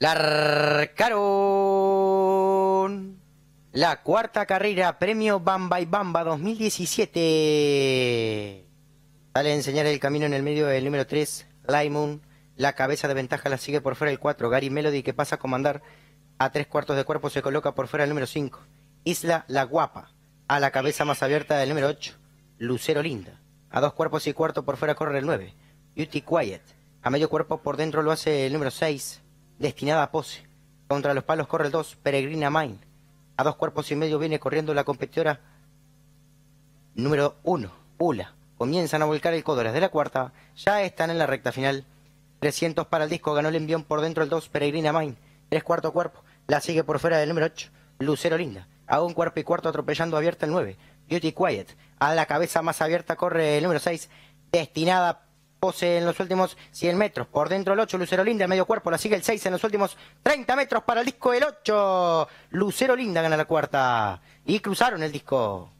Larcaron. La cuarta carrera, Premio Bamba y Bamba 2017. Dale a enseñar el camino en el medio del número 3, Lymon, La cabeza de ventaja la sigue por fuera el 4. Gary Melody que pasa a comandar a tres cuartos de cuerpo se coloca por fuera el número 5. Isla La Guapa. A la cabeza más abierta del número 8. Lucero Linda. A dos cuerpos y cuarto por fuera corre el 9. Beauty Quiet. A medio cuerpo por dentro lo hace el número 6 destinada a Pose. Contra los palos corre el 2, Peregrina Main. A dos cuerpos y medio viene corriendo la competidora número 1, Ula. Comienzan a volcar el codo. Las de la cuarta ya están en la recta final. 300 para el disco. Ganó el envión por dentro el 2, Peregrina Main. Tres cuarto cuerpo. La sigue por fuera del número 8, Lucero Linda. A un cuerpo y cuarto atropellando abierta el 9, Beauty Quiet. A la cabeza más abierta corre el número 6, destinada 12 en los últimos 100 metros. Por dentro el 8, Lucero Linda, medio cuerpo, la sigue el 6 en los últimos 30 metros para el disco del 8. Lucero Linda gana la cuarta. Y cruzaron el disco.